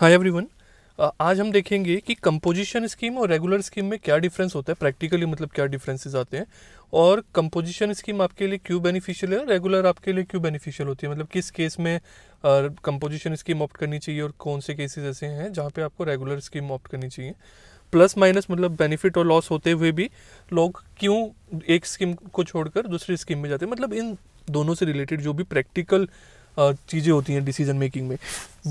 hi everyone uh, आज हम देखेंगे कि कंपोजिशन स्कीम और रेगुलर स्कीम में क्या डिफरेंस होता है प्रैक्टिकली मतलब क्या डिफरेंसेस आते हैं और कंपोजिशन स्कीम आपके लिए क्यों बेनिफिशियल है रेगुलर आपके लिए क्यों बेनिफिशियल होती है मतलब किस केस में कंपोजिशन स्कीम ऑप्ट करनी चाहिए और कौन से केसेस ऐसे हैं जहाँ पे आपको रेगुलर स्कीम ऑप्ट करनी चाहिए प्लस माइनस मतलब बेनिफिट और लॉस होते हुए भी लोग क्यों एक स्कीम को छोड़कर दूसरी स्कीम में जाते हैं मतलब इन दोनों से रिलेटेड जो भी प्रैक्टिकल चीज़ें होती हैं डिसीजन मेकिंग में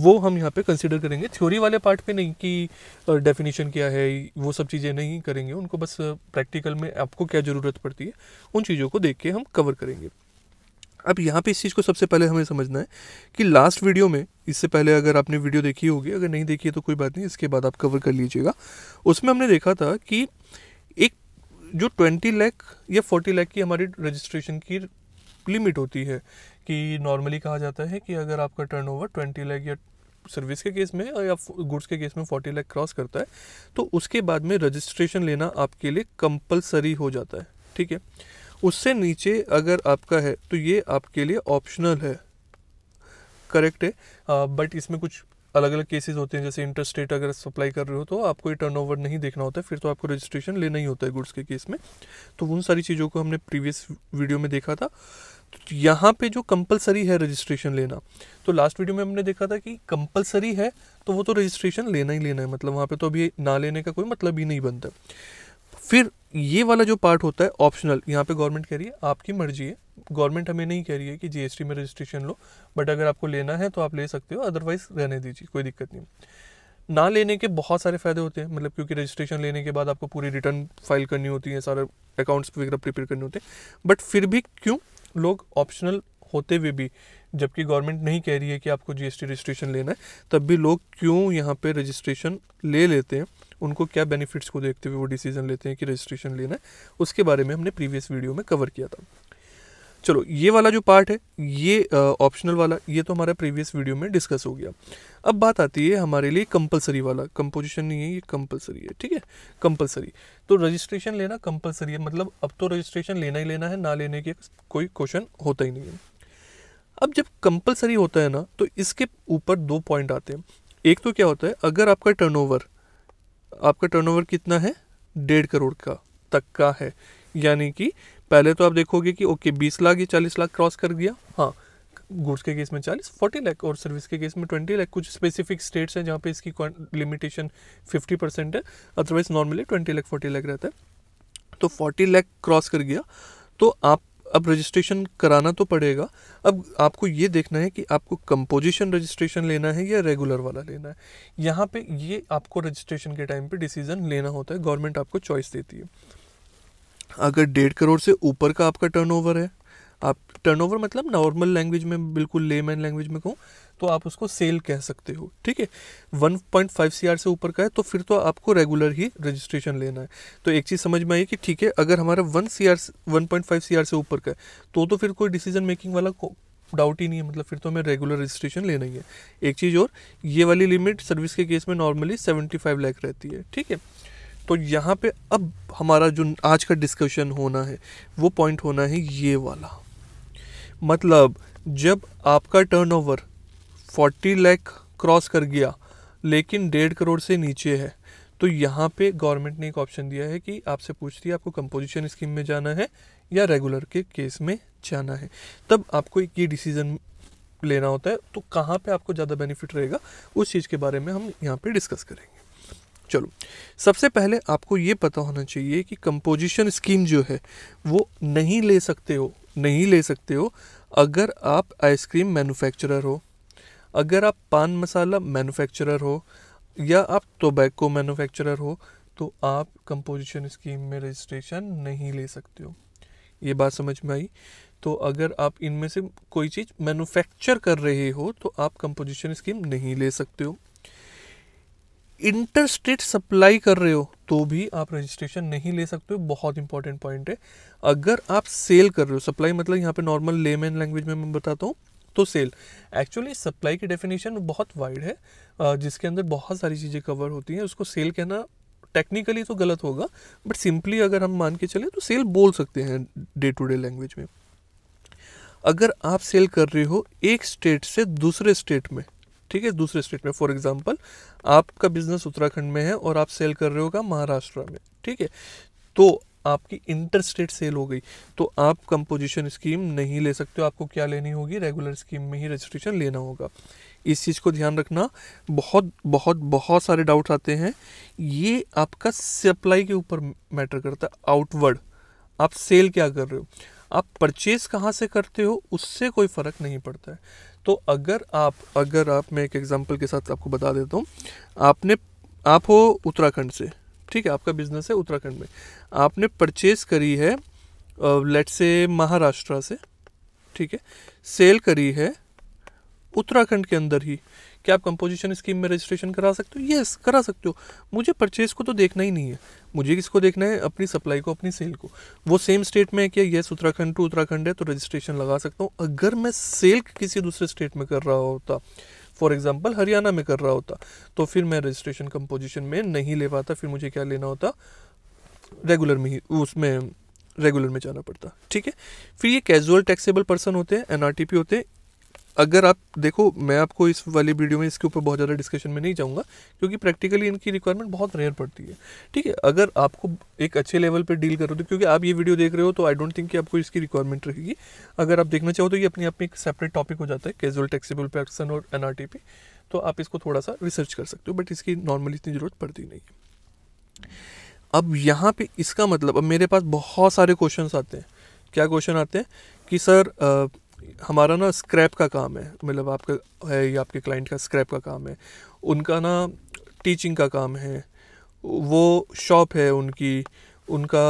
वो हम यहाँ पे कंसिडर करेंगे थ्योरी वाले पार्ट पे नहीं कि डेफिनेशन क्या है वो सब चीज़ें नहीं करेंगे उनको बस प्रैक्टिकल में आपको क्या ज़रूरत पड़ती है उन चीज़ों को देख के हम कवर करेंगे अब यहाँ पे इस चीज़ को सबसे पहले हमें समझना है कि लास्ट वीडियो में इससे पहले अगर आपने वीडियो देखी होगी अगर नहीं देखी है तो कोई बात नहीं इसके बाद आप कवर कर लीजिएगा उसमें हमने देखा था कि एक जो ट्वेंटी लैख या फोर्टी लैख की हमारी रजिस्ट्रेशन की लिमिट होती है कि नॉर्मली कहा जाता है कि अगर आपका टर्न ओवर ट्वेंटी लैख या सर्विस के केस में या गुड्स के केस में फोर्टी लैख क्रॉस करता है तो उसके बाद में रजिस्ट्रेशन लेना आपके लिए कंपलसरी हो जाता है ठीक है उससे नीचे अगर आपका है तो ये आपके लिए ऑप्शनल है करेक्ट है बट इसमें कुछ अलग अलग केसेस होते हैं जैसे इंटरेस्ट रेट अगर सप्लाई कर रहे हो तो आपको ये टर्नओवर नहीं देखना होता है फिर तो आपको रजिस्ट्रेशन लेना ही होता है गुड्स के केस में तो उन सारी चीज़ों को हमने प्रीवियस वीडियो में देखा था तो यहाँ पे जो कंपलसरी है रजिस्ट्रेशन लेना तो लास्ट वीडियो में हमने देखा था कि कंपलसरी है तो वो तो रजिस्ट्रेशन लेना ही लेना है मतलब वहाँ पे तो अभी ना लेने का कोई मतलब ही नहीं बनता फिर ये वाला जो पार्ट होता है ऑप्शनल यहाँ पे गवर्नमेंट कह रही है आपकी मर्जी है गवर्नमेंट हमें नहीं कह रही है कि जीएसटी में रजिस्ट्रेशन लो बट अगर आपको लेना है तो आप ले सकते हो अदरवाइज रहने दीजिए कोई दिक्कत नहीं ना लेने के बहुत सारे फ़ायदे होते हैं मतलब क्योंकि रजिस्ट्रेशन लेने के बाद आपको पूरी रिटर्न फाइल करनी होती है सारे अकाउंट्स वगैरह प्रिपेयर करने होते हैं बट फिर भी क्यों लोग ऑप्शनल होते हुए भी जबकि गवर्नमेंट नहीं कह रही है कि आपको जीएसटी रजिस्ट्रेशन लेना है तब भी लोग क्यों यहाँ पे रजिस्ट्रेशन ले लेते हैं उनको क्या बेनिफिट्स को देखते हुए वो डिसीजन लेते हैं कि रजिस्ट्रेशन लेना है उसके बारे में हमने प्रीवियस वीडियो में कवर किया था चलो ये वाला जो पार्ट है ये ऑप्शनल वाला ये तो हमारा प्रीवियस वीडियो में डिस्कस हो गया अब बात आती है हमारे लिए कंपलसरी वाला कंपोजिशन नहीं है ये कंपलसरी है ठीक है कंपलसरी तो रजिस्ट्रेशन लेना कंपलसरी है मतलब अब तो रजिस्ट्रेशन लेना ही लेना है ना लेने के कोई क्वेश्चन होता ही नहीं है अब जब कंपलसरी होता है ना तो इसके ऊपर दो पॉइंट आते हैं एक तो क्या होता है अगर आपका टर्नओवर आपका टर्नओवर कितना है डेढ़ करोड़ का तक का है यानी कि पहले तो आप देखोगे कि ओके बीस लाख या चालीस लाख क्रॉस कर गया हाँ गुड्स के केस में चालीस फोर्टी लाख और सर्विस के केस में ट्वेंटी लाख कुछ स्पेसिफिक स्टेट्स हैं जहाँ पे इसकी लिमिटेशन फिफ्टी परसेंट है otherwise normally twenty lakh forty lakh रहता है तो फोर्टी लाख क्रॉस कर गया तो आप अब रजिस्ट्रेशन कराना तो पड़ेगा अब आपको ये देखना है कि आपको कंपोजिशन रजिस्ट्रेशन लेना है या रेगुलर वाला लेना है यहाँ पे ये आपको रजिस्ट्रेशन के टाइम पे डिसीजन लेना होता है गवर्नमेंट आपको चॉइस देती है अगर डेढ़ करोड़ से ऊपर का आपका टर्नओवर है आप टर्नओवर मतलब नॉर्मल लैंग्वेज में बिल्कुल मैन लैंग्वेज में कहूँ तो आप उसको सेल कह सकते हो ठीक है 1.5 पॉइंट से ऊपर का है तो फिर तो आपको रेगुलर ही रजिस्ट्रेशन लेना है तो एक चीज़ समझ में आई कि ठीक है अगर हमारा वन सी आर वन से ऊपर का है तो तो फिर कोई डिसीजन मेकिंग वाला डाउट ही नहीं है मतलब फिर तो हमें रेगुलर रजिस्ट्रेशन लेना ही है एक चीज़ और ये वाली लिमिट सर्विस के केस में नॉर्मली सेवेंटी फाइव रहती है ठीक है तो यहाँ पे अब हमारा जो आज का डिस्कशन होना है वो पॉइंट होना है ये वाला मतलब जब आपका टर्नओवर 40 लाख क्रॉस कर गया लेकिन डेढ़ करोड़ से नीचे है तो यहाँ पे गवर्नमेंट ने एक ऑप्शन दिया है कि आपसे पूछती है आपको कंपोजिशन स्कीम में जाना है या रेगुलर के केस में जाना है तब आपको एक ये डिसीज़न लेना होता है तो कहाँ पे आपको ज़्यादा बेनिफिट रहेगा उस चीज़ के बारे में हम यहाँ पे डिस्कस करेंगे चलो सबसे पहले आपको ये पता होना चाहिए कि कंपोजिशन स्कीम जो है वो नहीं ले सकते हो नहीं ले सकते हो अगर आप आइसक्रीम मैन्युफैक्चरर हो अगर आप पान मसाला मैन्युफैक्चरर हो या आप टोबैको मैन्युफैक्चरर हो तो आप कंपोजिशन स्कीम में रजिस्ट्रेशन नहीं ले सकते हो ये बात समझ में आई तो अगर आप इनमें से कोई चीज़ मैन्युफैक्चर कर रहे हो तो आप कंपोजिशन स्कीम नहीं ले सकते हो इंटर स्टेट सप्लाई कर रहे हो तो भी आप रजिस्ट्रेशन नहीं ले सकते हो बहुत इंपॉर्टेंट पॉइंट है अगर आप सेल कर रहे हो सप्लाई मतलब यहाँ पे नॉर्मल लेमैन लैंग्वेज में मैं बताता हूँ तो सेल एक्चुअली सप्लाई की डेफिनेशन बहुत वाइड है जिसके अंदर बहुत सारी चीज़ें कवर होती हैं उसको सेल कहना टेक्निकली तो गलत होगा बट सिंपली अगर हम मान के चले तो सेल बोल सकते हैं डे टू डे लैंग्वेज में अगर आप सेल कर रहे हो एक स्टेट से दूसरे स्टेट में ठीक है दूसरे स्टेट में फॉर एग्जाम्पल आपका बिजनेस उत्तराखंड में है और आप सेल कर रहे होगा महाराष्ट्र में ठीक है तो आपकी इंटर स्टेट सेल हो गई तो आप कंपोजिशन स्कीम नहीं ले सकते हो आपको क्या लेनी होगी रेगुलर स्कीम में ही रजिस्ट्रेशन लेना होगा इस चीज़ को ध्यान रखना बहुत बहुत बहुत सारे डाउट आते हैं ये आपका सप्लाई के ऊपर मैटर करता है आउटवर्ड आप सेल क्या कर रहे हो आप परचेज कहाँ से करते हो उससे कोई फ़र्क नहीं पड़ता है तो अगर आप अगर आप मैं एक एग्जांपल के साथ आपको बता देता हूँ आपने आप हो उत्तराखंड से ठीक है आपका बिजनेस है उत्तराखंड में आपने परचेज करी है लेट से महाराष्ट्र से ठीक है सेल करी है उत्तराखंड के अंदर ही क्या आप कंपोजिशन स्कीम में रजिस्ट्रेशन करा सकते हो येस करा सकते हो मुझे परचेज को तो देखना ही नहीं है मुझे किसको देखना है अपनी सप्लाई को अपनी सेल को वो सेम स्टेट में है क्या यस उत्तराखंड टू उत्तराखंड है तो रजिस्ट्रेशन लगा सकता हूँ अगर मैं सेल किसी दूसरे स्टेट में कर रहा होता फॉर एग्जाम्पल हरियाणा में कर रहा होता तो फिर मैं रजिस्ट्रेशन कंपोजिशन में नहीं ले पाता फिर मुझे क्या लेना होता रेगुलर में ही उसमें रेगुलर में जाना पड़ता ठीक है फिर ये कैजुअल टैक्सेबल पर्सन होते हैं एनआरटीपी होते हैं अगर आप देखो मैं आपको इस वाली वीडियो में इसके ऊपर बहुत ज़्यादा डिस्कशन में नहीं जाऊँगा क्योंकि प्रैक्टिकली इनकी रिक्वायरमेंट बहुत रेयर पड़ती है ठीक है अगर आपको एक अच्छे लेवल पर डील करो तो क्योंकि आप ये वीडियो देख रहे हो तो आई डोंट थिंक कि आपको इसकी रिक्वायरमेंट रहेगी अगर आप देखना चाहो तो ये अपने आप में एक सेपरेट टॉपिक हो जाता है कैजुअल टेक्सीबल पर्सन और एन तो आप इसको थोड़ा सा रिसर्च कर सकते हो बट इसकी नॉर्मली इतनी ज़रूरत पड़ती नहीं है अब यहाँ पे इसका मतलब अब मेरे पास बहुत सारे क्वेश्चन आते हैं क्या क्वेश्चन आते हैं कि सर हमारा ना स्क्रैप का काम है मतलब आपका है या आपके क्लाइंट का स्क्रैप का काम है उनका ना टीचिंग का काम है वो शॉप है उनकी उनका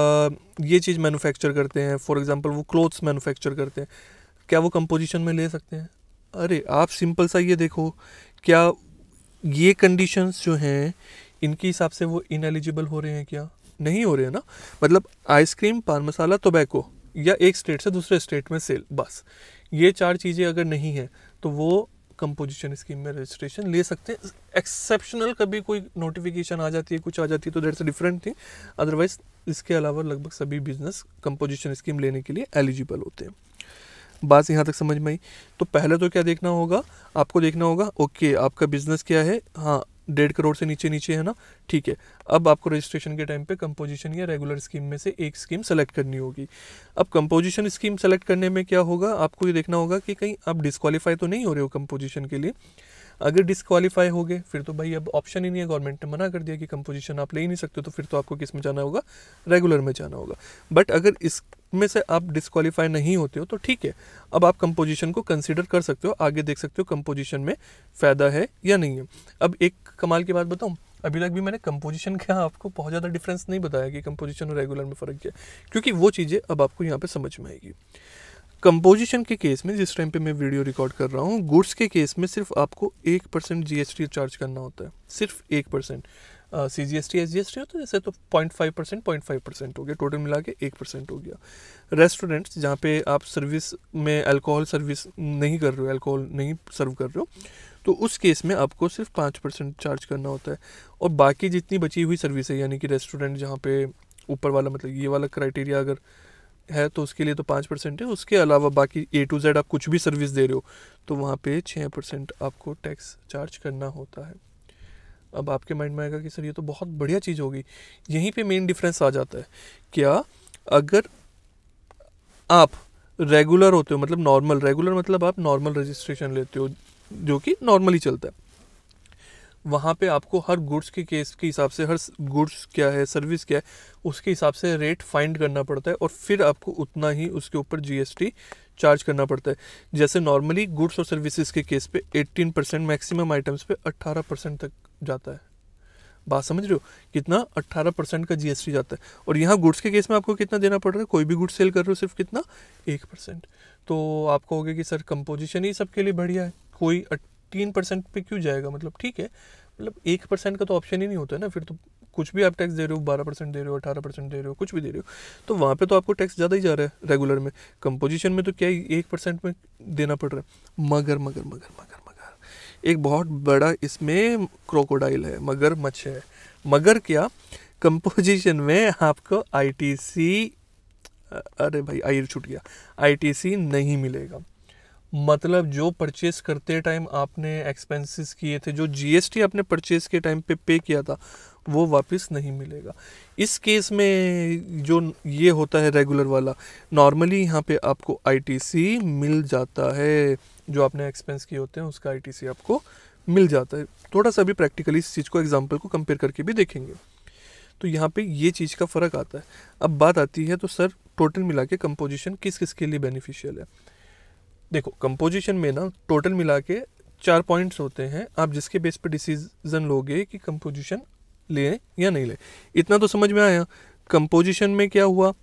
ये चीज़ मैन्युफैक्चर करते हैं फॉर एग्ज़ाम्पल वो क्लोथ्स मैन्युफैक्चर करते हैं क्या वो कंपोजिशन में ले सकते हैं अरे आप सिंपल सा ये देखो क्या ये कंडीशंस जो हैं इनके हिसाब से वो इनएलिजिबल हो रहे हैं क्या नहीं हो रहे हैं ना मतलब आइसक्रीम पान मसाला टोबैको या एक स्टेट से दूसरे स्टेट में सेल बस ये चार चीज़ें अगर नहीं हैं तो वो कंपोजिशन स्कीम में रजिस्ट्रेशन ले सकते हैं एक्सेप्शनल कभी कोई नोटिफिकेशन आ जाती है कुछ आ जाती है तो डेट्स डिफरेंट थिंग अदरवाइज इसके अलावा लगभग सभी बिजनेस कंपोजिशन स्कीम लेने के लिए एलिजिबल होते हैं बात यहाँ तक समझ में आई तो पहले तो क्या देखना होगा आपको देखना होगा ओके आपका बिजनेस क्या है हाँ डेढ़ करोड़ से नीचे नीचे है ना ठीक है अब आपको रजिस्ट्रेशन के टाइम पे कंपोजिशन या रेगुलर स्कीम में से एक स्कीम सेलेक्ट करनी होगी अब कंपोजिशन स्कीम सेलेक्ट करने में क्या होगा आपको ये देखना होगा कि कहीं आप डिस्कालीफाई तो नहीं हो रहे हो कंपोजिशन के लिए अगर डिस्कवालीफाई हो गए फिर तो भाई अब ऑप्शन ही नहीं है गवर्नमेंट ने मना कर दिया कि कंपोजिशन आप ले ही नहीं सकते तो फिर तो आपको किस में जाना होगा रेगुलर में जाना होगा बट अगर इस में से आप डिस्कालीफाई नहीं होते हो तो ठीक है अब आप कंपोजिशन को कंसिडर कर सकते हो आगे देख सकते हो कंपोजिशन में फ़ायदा है या नहीं है अब एक कमाल की बात बताऊँ अभी तक भी मैंने कंपोजिशन का आपको बहुत ज़्यादा डिफरेंस नहीं बताया कि कंपोजिशन और रेगुलर में फ़र्क क्या क्योंकि वो चीज़ें अब आपको यहाँ पर समझ में आएगी कंपोजिशन के केस में जिस टाइम पे मैं वीडियो रिकॉर्ड कर रहा हूँ गुड्स के केस में सिर्फ आपको एक परसेंट जी चार्ज करना होता है सिर्फ एक percent C G S T S G S T हो तो जैसे तो point five percent point five percent हो गया टोटल मिला के एक परसेंट हो गया रेस्टोरेंट्स जहाँ पे आप सर्विस में अल्कोहल सर्विस नहीं कर रहे हो अल्कोहल नहीं सर्व कर रहे हो तो उस केस में आपको सिर्फ पाँच परसेंट चार्ज करना होता है और बाकी जितनी बची हुई सर्विस है यानी कि रेस्टोरेंट जहाँ पे ऊपर वाला मतलब ये वाला क्राइटेरिया अगर है तो उसके लिए तो पाँच परसेंट है उसके अलावा बाकी ए टू जेड आप कुछ भी सर्विस दे रहे हो तो वहाँ पे छः परसेंट आपको टैक्स चार्ज करना होता है अब आपके माइंड में आएगा कि सर ये तो बहुत बढ़िया चीज़ होगी यहीं पे मेन डिफरेंस आ जाता है क्या अगर आप रेगुलर होते हो मतलब नॉर्मल रेगुलर मतलब आप नॉर्मल रजिस्ट्रेशन लेते हो जो कि नॉर्मली चलता है वहाँ पे आपको हर गुड्स के केस के हिसाब से हर गुड्स क्या है सर्विस क्या है उसके हिसाब से रेट फाइंड करना पड़ता है और फिर आपको उतना ही उसके ऊपर जीएसटी चार्ज करना पड़ता है जैसे नॉर्मली गुड्स और सर्विसेज के केस पे 18 परसेंट मैक्सिमम आइटम्स पे 18 परसेंट तक जाता है बात समझ रहे हो कितना 18 परसेंट का जीएसटी जाता है और यहाँ गुड्स के केस में आपको कितना देना पड़ रहा है कोई भी गुड्स सेल कर रहे हो सिर्फ कितना एक परसेंट तो आप कहोगे कि सर कंपोजिशन ही सबके लिए बढ़िया है कोई तीन परसेंट पर क्यों जाएगा मतलब ठीक है मतलब एक परसेंट का तो ऑप्शन ही नहीं होता है ना फिर तो कुछ भी आप टैक्स दे रहे हो बारह परसेंट दे रहे हो अठारह परसेंट दे रहे हो कुछ भी दे रहे हो तो वहाँ पे तो आपको टैक्स ज़्यादा ही जा रहा है रेगुलर में कंपोजिशन में तो क्या एक परसेंट में देना पड़ रहा है मगर मगर मगर मगर एक बहुत बड़ा इसमें क्रोकोडाइल है मगर मच्छ है मगर क्या कंपोजिशन में आपको आईटीसी अरे भाई आई छूट गया आईटीसी नहीं मिलेगा मतलब जो परचेस करते टाइम आपने एक्सपेंसेस किए थे जो जीएसटी आपने परचेस के टाइम पे पे किया था वो वापस नहीं मिलेगा इस केस में जो ये होता है रेगुलर वाला नॉर्मली यहाँ पे आपको आईटीसी मिल जाता है जो आपने एक्सपेंस किए होते हैं उसका आईटीसी आपको मिल जाता है थोड़ा सा भी प्रैक्टिकली इस चीज़ को एग्जाम्पल को कंपेयर करके भी देखेंगे तो यहाँ पे ये चीज़ का फ़र्क आता है अब बात आती है तो सर टोटल मिला के कंपोजिशन किस किस के लिए बेनिफिशियल है देखो कंपोजिशन में ना टोटल मिला के चार पॉइंट्स होते हैं आप जिसके बेस पर डिसीजन लोगे कि कंपोजिशन लें या नहीं लें इतना तो समझ में आया कंपोजिशन में क्या हुआ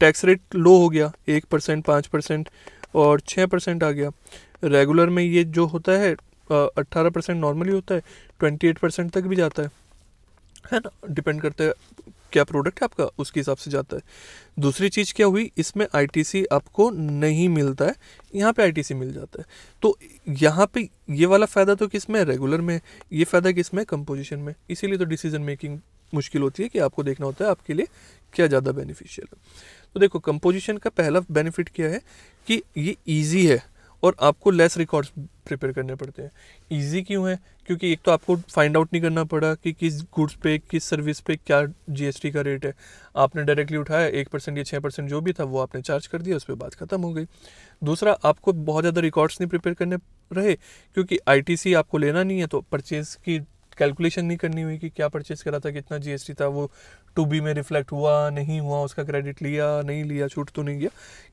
टैक्स रेट लो हो गया एक परसेंट पाँच परसेंट और छः परसेंट आ गया रेगुलर में ये जो होता है अट्ठारह परसेंट नॉर्मली होता है ट्वेंटी एट परसेंट तक भी जाता है है ना डिपेंड करता है क्या प्रोडक्ट है आपका उसके हिसाब से जाता है दूसरी चीज़ क्या हुई इसमें आईटीसी आपको नहीं मिलता है यहाँ पे आईटीसी मिल जाता है तो यहाँ पे ये वाला फ़ायदा तो किस में रेगुलर में ये फ़ायदा किस में कंपोजिशन में इसीलिए तो डिसीजन मेकिंग मुश्किल होती है कि आपको देखना होता है आपके लिए क्या ज़्यादा बेनिफिशियल है तो देखो कंपोजिशन का पहला बेनिफिट क्या है कि ये ईजी है और आपको लेस रिकॉर्ड्स प्रिपेयर करने पड़ते हैं ईजी क्यों है क्योंकि एक तो आपको फाइंड आउट नहीं करना पड़ा कि किस गुड्स पे किस सर्विस पे क्या जीएसटी का रेट है आपने डायरेक्टली उठाया एक परसेंट या छः परसेंट जो भी था वो आपने चार्ज कर दिया उस पर बात ख़त्म हो गई दूसरा आपको बहुत ज़्यादा रिकॉर्ड्स नहीं प्रिपेयर करने रहे क्योंकि आई आपको लेना नहीं है तो परचेज की कैलकुलेशन नहीं करनी हुई कि क्या परचेज़ करा था कितना जीएसटी था वो टू बी में रिफ्लेक्ट हुआ नहीं हुआ उसका क्रेडिट लिया नहीं लिया छूट तो नहीं गया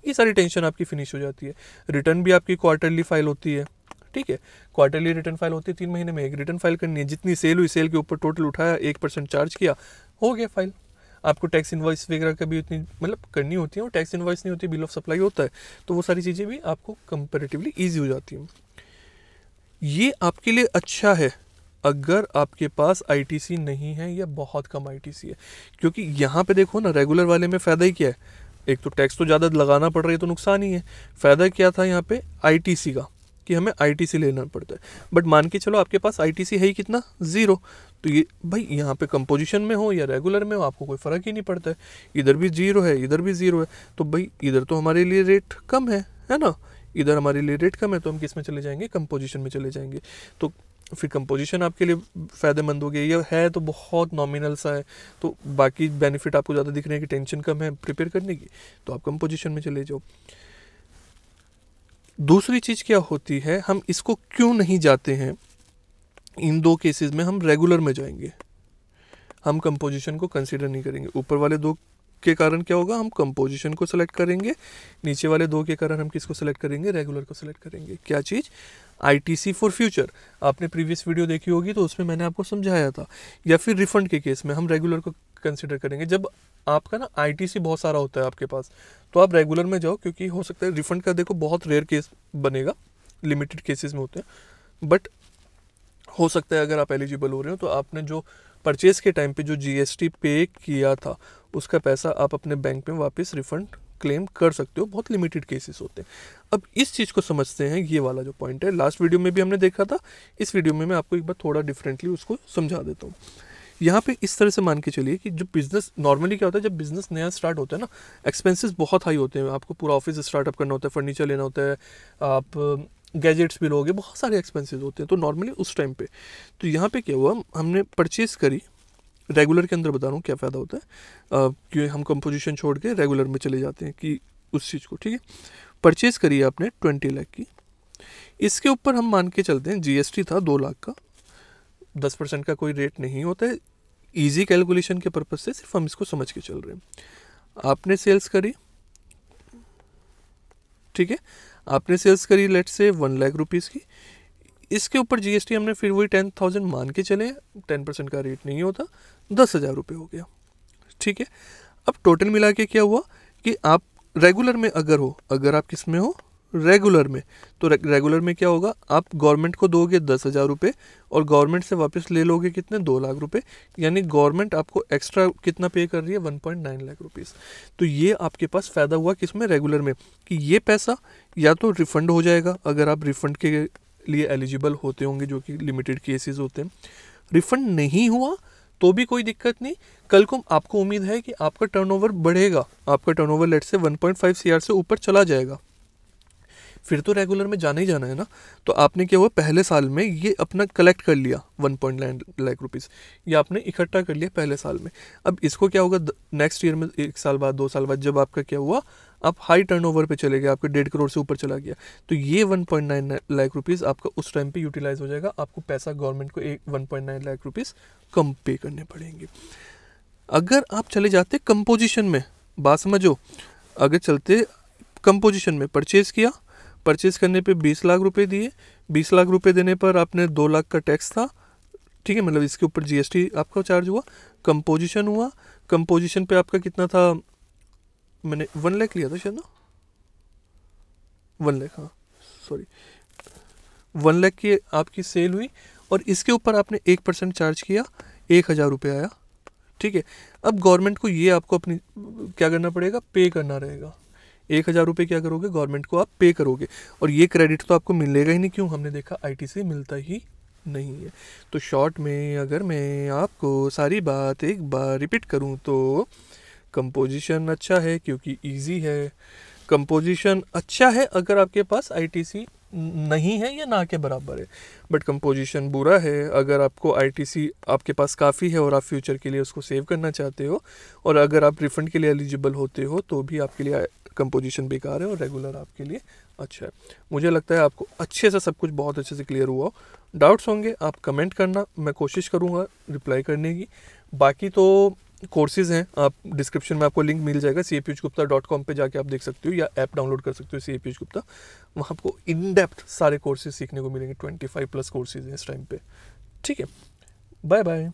ये सारी टेंशन आपकी फिनिश हो जाती है रिटर्न भी आपकी क्वार्टरली फाइल होती है ठीक है क्वार्टरली रिटर्न फाइल होती है तीन महीने में एक रिटर्न फाइल करनी है जितनी सेल हुई सेल के ऊपर टोटल उठाया एक परसेंट चार्ज किया हो गया फाइल आपको टैक्स इन्वाइस वगैरह का भी उतनी मतलब करनी होती है और टैक्स इन्वाइस नहीं होती बिल ऑफ सप्लाई होता है तो वो सारी चीज़ें भी आपको कंपेरेटिवली ईजी हो जाती हैं ये आपके लिए अच्छा है अगर आपके पास आईटीसी नहीं है या बहुत कम आईटीसी है क्योंकि यहाँ पे देखो ना रेगुलर वाले में फ़ायदा ही क्या है एक तो टैक्स तो ज़्यादा लगाना पड़ रहा है तो नुकसान ही है फ़ायदा क्या था यहाँ पे आईटीसी का कि हमें आईटीसी लेना पड़ता है बट मान के चलो आपके पास आईटीसी है ही कितना ज़ीरो तो ये भाई यहाँ पे कंपोजिशन में हो या रेगुलर में हो आपको कोई फ़र्क ही नहीं पड़ता है इधर भी ज़ीरो है इधर भी ज़ीरो है तो भाई इधर तो हमारे लिए रेट कम है है ना इधर हमारे लिए रेट कम है तो हम किस में चले जाएंगे कंपोजिशन में चले जाएंगे तो फिर कंपोजिशन आपके लिए फ़ायदेमंद हो गया है तो बहुत नॉमिनल सा है तो बाकी बेनिफिट आपको ज़्यादा दिख रहे हैं कि टेंशन कम है प्रिपेयर करने की तो आप कंपोजिशन में चले जाओ दूसरी चीज़ क्या होती है हम इसको क्यों नहीं जाते हैं इन दो केसेस में हम रेगुलर में जाएंगे हम कंपोजिशन को कंसिडर नहीं करेंगे ऊपर वाले दो के कारण क्या होगा हम कंपोजिशन को सिलेक्ट करेंगे नीचे वाले दो के कारण हम किसको सिलेक्ट करेंगे रेगुलर को सिलेक्ट करेंगे क्या चीज़ आईटीसी फॉर फ्यूचर आपने प्रीवियस वीडियो देखी होगी तो उसमें मैंने आपको समझाया था या फिर रिफंड के केस में हम रेगुलर को कंसिडर करेंगे जब आपका ना आईटीसी बहुत सारा होता है आपके पास तो आप रेगुलर में जाओ क्योंकि हो सकता है रिफंड का देखो बहुत रेयर केस बनेगा लिमिटेड केसेस में होते हैं बट हो सकता है अगर आप एलिजिबल हो रहे हो तो आपने जो परचेज़ के टाइम पे जो जीएसटी पे किया था उसका पैसा आप अपने बैंक में वापस रिफंड क्लेम कर सकते हो बहुत लिमिटेड केसेस होते हैं अब इस चीज़ को समझते हैं ये वाला जो पॉइंट है लास्ट वीडियो में भी हमने देखा था इस वीडियो में मैं आपको एक बार थोड़ा डिफरेंटली उसको समझा देता हूँ यहाँ पे इस तरह से मान के चलिए कि जो बिज़नेस नॉर्मली क्या होता है जब बिज़नेस नया स्टार्ट होता है ना एक्सपेंसेस बहुत हाई होते हैं आपको पूरा ऑफिस स्टार्टअप करना होता है फर्नीचर लेना होता है आप गैजेट्स भी लोगे बहुत सारे एक्सपेंसेस होते हैं तो नॉर्मली उस टाइम पे तो यहाँ पे क्या हुआ हमने परचेज़ करी रेगुलर के अंदर बता रहा हूँ क्या फ़ायदा होता है क्यों हम कंपोजिशन छोड़ के रेगुलर में चले जाते हैं कि उस चीज़ को ठीक है परचेज़ करी आपने ट्वेंटी लाख की इसके ऊपर हम मान के चलते हैं जीएसटी था दो लाख का दस परसेंट का कोई रेट नहीं होता है ईजी कैलकुलेशन के पर्पज़ से सिर्फ हम इसको समझ के चल रहे हैं आपने सेल्स करी ठीक है आपने सेल्स करी लेट से वन लाख रुपीज़ की इसके ऊपर जीएसटी हमने फिर वही टेन थाउजेंड मान के चले टेन परसेंट का रेट नहीं होता दस हज़ार रुपये हो गया ठीक है अब टोटल मिला के क्या हुआ कि आप रेगुलर में अगर हो अगर आप किस में हो रेगुलर में तो रेगुलर में क्या होगा आप गवर्नमेंट को दोगे दस हज़ार रुपये और गवर्नमेंट से वापस ले लोगे कितने दो लाख रुपए यानी गवर्नमेंट आपको एक्स्ट्रा कितना पे कर रही है one point nine lakh rupees तो ये आपके पास फ़ायदा हुआ किसमें रेगुलर में कि ये पैसा या तो रिफ़ंड हो जाएगा अगर आप रिफ़ंड के लिए एलिजिबल होते होंगे जो कि लिमिटेड केसेस होते हैं रिफ़ंड नहीं हुआ तो भी कोई दिक्कत नहीं कल को आपको उम्मीद है कि आपका टर्नओवर बढ़ेगा आपका टर्नओवर लेट से 1.5 सीआर से ऊपर चला जाएगा फिर तो रेगुलर में जाना ही जाना है ना तो आपने क्या हुआ पहले साल में ये अपना कलेक्ट कर लिया one point nine lakh rupees ये आपने इकट्ठा कर लिया पहले साल में अब इसको क्या होगा नेक्स्ट ईयर में एक साल बाद दो साल बाद जब आपका क्या हुआ आप हाई टर्न ओवर पर चले गए आपके डेढ़ करोड़ से ऊपर चला गया तो ये one point nine lakh rupees आपका उस टाइम पर यूटिलाइज हो जाएगा आपको पैसा गवर्नमेंट को एक one point nine lakh rupees कम पे करने पड़ेंगे अगर आप चले जाते कंपोजिशन में बात समझो अगर चलते कंपोजिशन में परचेज़ किया परचेज करने पे बीस लाख रुपए दिए बीस लाख रुपए देने पर आपने दो लाख का टैक्स था ठीक है मतलब इसके ऊपर जीएसटी आपका चार्ज हुआ कंपोजिशन हुआ कंपोजिशन पे आपका कितना था मैंने वन लाख लिया था शायद ना वन लाख हाँ सॉरी वन लाख की आपकी सेल हुई और इसके ऊपर आपने एक परसेंट चार्ज किया एक हज़ार रुपये आया ठीक है अब गवर्नमेंट को ये आपको अपनी क्या करना पड़ेगा पे करना रहेगा एक हज़ार रुपये क्या करोगे गवर्नमेंट को आप पे करोगे और ये क्रेडिट तो आपको मिलेगा ही नहीं क्यों हमने देखा आई से मिलता ही नहीं है तो शॉर्ट में अगर मैं आपको सारी बात एक बार रिपीट करूँ तो कंपोजिशन अच्छा है क्योंकि ईजी है कंपोजिशन अच्छा है अगर आपके पास आईटीसी नहीं है या ना के बराबर है बट कंपोजिशन बुरा है अगर आपको आईटीसी आपके पास काफ़ी है और आप फ्यूचर के लिए उसको सेव करना चाहते हो और अगर आप रिफंड के लिए एलिजिबल होते हो तो भी आपके लिए कंपोजिशन बेकार है और रेगुलर आपके लिए अच्छा है मुझे लगता है आपको अच्छे से सब कुछ बहुत अच्छे से क्लियर हुआ डाउट्स होंगे आप कमेंट करना मैं कोशिश करूँगा रिप्लाई करने की बाकी तो कोर्सेज़ हैं आप डिस्क्रिप्शन में आपको लिंक मिल जाएगा C A P H Gupta dot com पर जाके आप देख सकते हो या ऐप डाउनलोड कर सकते हो C A P H Gupta वहाँ आपको इन डेप्थ सारे कोर्सेज सीखने को मिलेंगे ट्वेंटी फाइव प्लस कोर्सेज हैं इस टाइम पे ठीक है बाय बाय